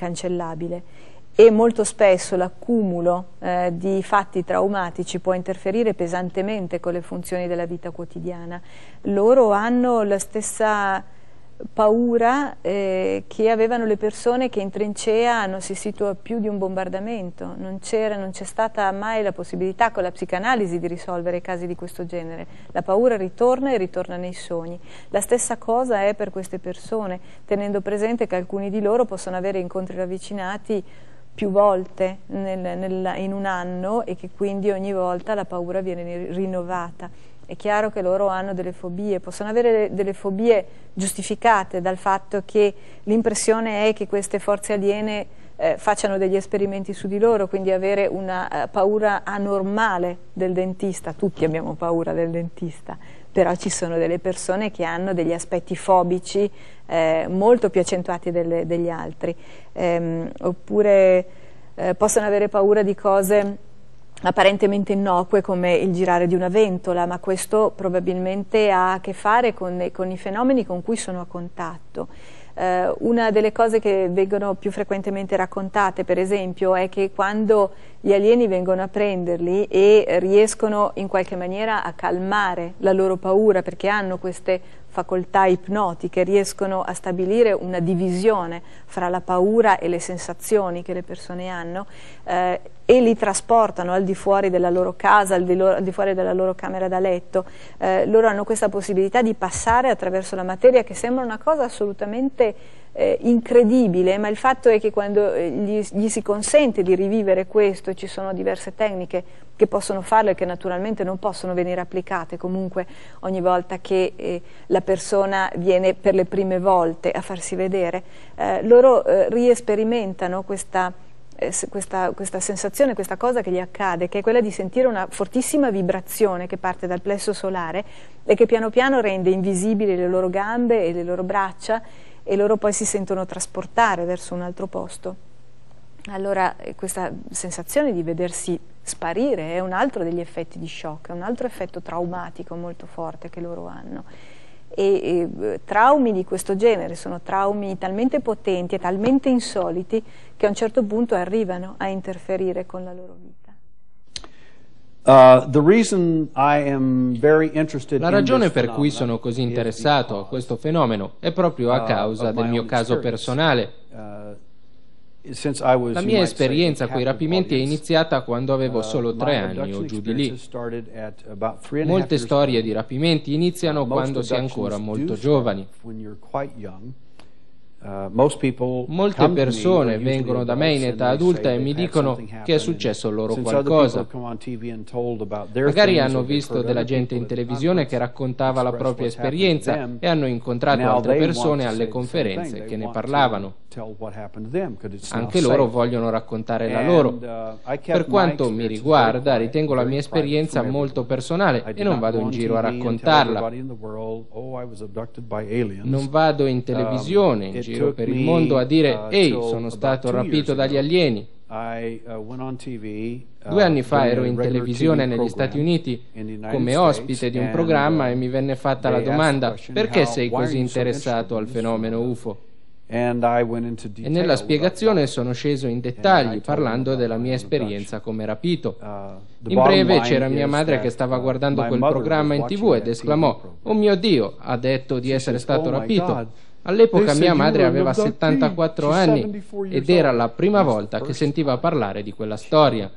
cancellabile e molto spesso l'accumulo eh, di fatti traumatici può interferire pesantemente con le funzioni della vita quotidiana. Loro hanno la stessa paura eh, che avevano le persone che in trincea hanno assistito a più di un bombardamento. Non, c'è stata mai la possibilità con la psicanalisi di risolvere casi di questo genere. La paura ritorna e ritorna nei sogni. La stessa cosa è per queste persone, tenendo presente che alcuni di loro possono avere incontri ravvicinati più volte nel, nel, in un anno e che quindi ogni volta la paura viene rinnovata è chiaro che loro hanno delle fobie, possono avere delle fobie giustificate dal fatto che l'impressione è che queste forze aliene eh, facciano degli esperimenti su di loro, quindi avere una eh, paura anormale del dentista, tutti abbiamo paura del dentista, però ci sono delle persone che hanno degli aspetti fobici eh, molto più accentuati delle, degli altri, ehm, oppure eh, possono avere paura di cose apparentemente innocue come il girare di una ventola, ma questo probabilmente ha a che fare con, con i fenomeni con cui sono a contatto. Eh, una delle cose che vengono più frequentemente raccontate, per esempio, è che quando gli alieni vengono a prenderli e riescono in qualche maniera a calmare la loro paura perché hanno queste facoltà ipnotiche, riescono a stabilire una divisione fra la paura e le sensazioni che le persone hanno eh, e li trasportano al di fuori della loro casa, al di, loro, al di fuori della loro camera da letto. Eh, loro hanno questa possibilità di passare attraverso la materia che sembra una cosa assolutamente eh, incredibile, ma il fatto è che quando eh, gli, gli si consente di rivivere questo, ci sono diverse tecniche che possono farlo e che naturalmente non possono venire applicate comunque ogni volta che eh, la persona viene per le prime volte a farsi vedere. Eh, loro eh, riesperimentano questa, eh, questa, questa, sensazione, questa cosa che gli accade, che è quella di sentire una fortissima vibrazione che parte dal plesso solare e che piano piano rende invisibili le loro gambe e le loro braccia e loro poi si sentono trasportare verso un altro posto. Allora eh, questa sensazione di vedersi sparire è un altro degli effetti di shock, è un altro effetto traumatico molto forte che loro hanno. E, e, eh, traumi di questo genere sono traumi talmente potenti e talmente insoliti che a un certo punto arrivano a interferire con la loro vita. Uh, La ragione per cui sono così interessato a questo fenomeno è proprio a uh, causa del mio caso personale. Uh, La mia esperienza con i rapimenti è iniziata quando avevo solo tre anni o giù di lì. Molte storie di rapimenti iniziano quando si è ancora molto giovani. Uh, Molte persone vengono da me in età adulta e mi dicono che è successo loro qualcosa. Magari hanno visto della gente in televisione che raccontava la propria esperienza e hanno incontrato altre persone alle conferenze che ne parlavano. Anche loro vogliono raccontare la loro. Uh, per quanto mi riguarda, ritengo la mia esperienza molto personale e oh, non vado in giro a raccontarla. Non vado in televisione, in giro per il mondo a dire uh, ehi, sono stato rapito dagli alieni. Uh, uh, Due anni fa ero in televisione negli Stati Uniti come ospite di un programma e mi venne fatta la domanda perché sei così interessato al fenomeno UFO? E nella spiegazione sono sceso in dettagli parlando della mia esperienza come rapito. In breve c'era mia madre che stava guardando quel programma in tv ed esclamò, Oh mio Dio, ha detto di essere stato oh rapito. All'epoca mia madre aveva 74 anni ed era la prima volta che sentiva parlare di quella storia.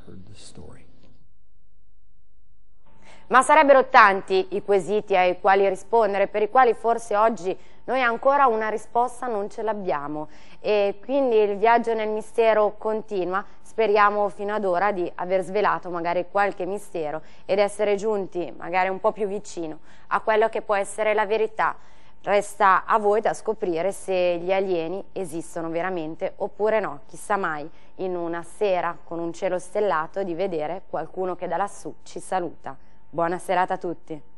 Ma sarebbero tanti i quesiti ai quali rispondere, per i quali forse oggi noi ancora una risposta non ce l'abbiamo e quindi il viaggio nel mistero continua, speriamo fino ad ora di aver svelato magari qualche mistero ed essere giunti magari un po' più vicino a quello che può essere la verità Resta a voi da scoprire se gli alieni esistono veramente oppure no, chissà mai, in una sera con un cielo stellato di vedere qualcuno che da lassù ci saluta. Buona serata a tutti!